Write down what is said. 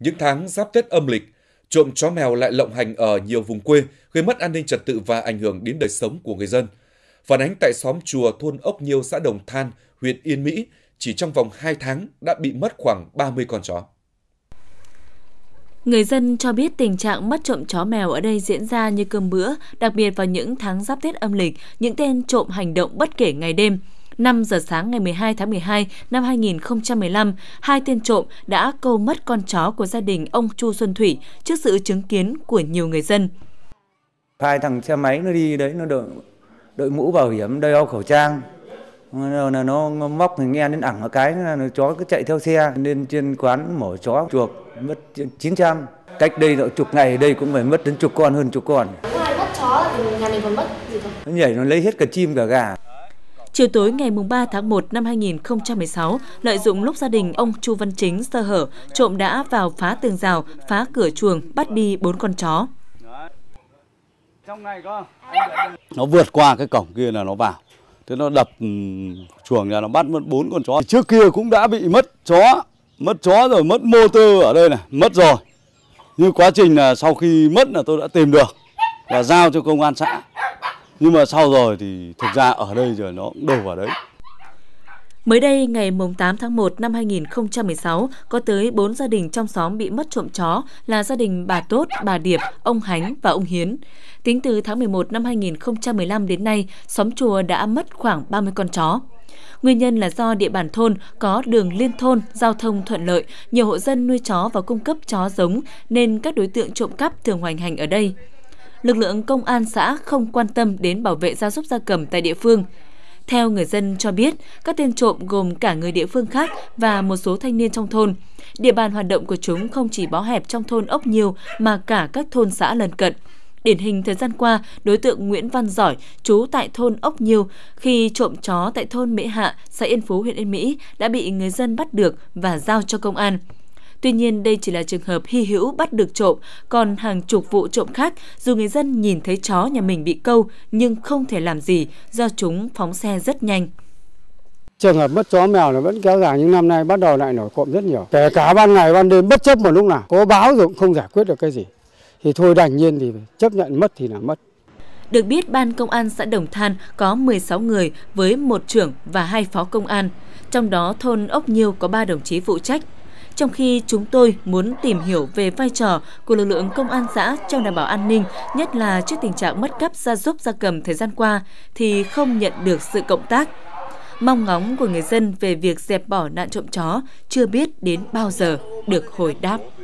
Những tháng giáp Tết âm lịch, trộm chó mèo lại lộng hành ở nhiều vùng quê, gây mất an ninh trật tự và ảnh hưởng đến đời sống của người dân. Phản ánh tại xóm chùa thôn Ốc Nhiêu, xã Đồng Than, huyện Yên Mỹ, chỉ trong vòng 2 tháng đã bị mất khoảng 30 con chó. Người dân cho biết tình trạng mất trộm chó mèo ở đây diễn ra như cơm bữa, đặc biệt vào những tháng giáp Tết âm lịch, những tên trộm hành động bất kể ngày đêm – 5 giờ sáng ngày 12 tháng 12 năm 2015, hai tên trộm đã câu mất con chó của gia đình ông Chu Xuân Thủy trước sự chứng kiến của nhiều người dân. Hai thằng xe máy nó đi đấy, nó đội, đội mũ bảo hiểm, đeo khẩu trang, là nó móc thì nghe đến ẳng một cái là chó cứ chạy theo xe nên trên quán mổ chó chuộc mất 900 cách đây độ chục ngày đây cũng phải mất đến chục con hơn chục con ngoài mất chó thì nhà mình còn mất gì không nó nhảy nó lấy hết cả chim cả gà Chiều tối ngày 3 tháng 1 năm 2016, lợi dụng lúc gia đình ông Chu Văn Chính sơ hở, trộm đã vào phá tường rào, phá cửa chuồng, bắt đi bốn con chó. Nó vượt qua cái cổng kia là nó vào. Thế nó đập ừ, chuồng ra nó bắt mất bốn con chó. Trước kia cũng đã bị mất chó, mất chó rồi mất mô motor ở đây này, mất rồi. Nhưng quá trình là sau khi mất là tôi đã tìm được và giao cho công an xã nhưng mà sau rồi thì thực ra ở đây giờ nó cũng đều ở đấy Mới đây, ngày 8 tháng 1 năm 2016, có tới 4 gia đình trong xóm bị mất trộm chó là gia đình bà Tốt, bà Điệp, ông Hánh và ông Hiến. Tính từ tháng 11 năm 2015 đến nay, xóm chùa đã mất khoảng 30 con chó. Nguyên nhân là do địa bàn thôn có đường liên thôn, giao thông thuận lợi, nhiều hộ dân nuôi chó và cung cấp chó giống nên các đối tượng trộm cắp thường hoành hành ở đây lực lượng công an xã không quan tâm đến bảo vệ gia súc gia cầm tại địa phương. Theo người dân cho biết, các tên trộm gồm cả người địa phương khác và một số thanh niên trong thôn. Địa bàn hoạt động của chúng không chỉ bó hẹp trong thôn ốc nhiều mà cả các thôn xã lân cận. Điển hình thời gian qua, đối tượng Nguyễn Văn Giỏi, trú tại thôn Ốc Nhiêu, khi trộm chó tại thôn Mễ Hạ, xã Yên Phú, huyện Yên Mỹ, đã bị người dân bắt được và giao cho công an. Tuy nhiên, đây chỉ là trường hợp hy hữu bắt được trộm, còn hàng chục vụ trộm khác, dù người dân nhìn thấy chó nhà mình bị câu nhưng không thể làm gì do chúng phóng xe rất nhanh. Trường hợp mất chó mèo là vẫn kéo dài những năm nay bắt đầu lại nổi cộm rất nhiều. Kể cả ban ngày ban đêm bất chấp một lúc nào, có báo rồi cũng không giải quyết được cái gì. Thì thôi đành nhiên thì chấp nhận mất thì là mất. Được biết, Ban Công an xã Đồng Than có 16 người với một trưởng và hai phó công an. Trong đó, thôn Ốc Nhiêu có 3 đồng chí phụ trách, trong khi chúng tôi muốn tìm hiểu về vai trò của lực lượng công an xã trong đảm bảo an ninh, nhất là trước tình trạng mất cắp gia súc gia cầm thời gian qua thì không nhận được sự cộng tác. Mong ngóng của người dân về việc dẹp bỏ nạn trộm chó chưa biết đến bao giờ được hồi đáp.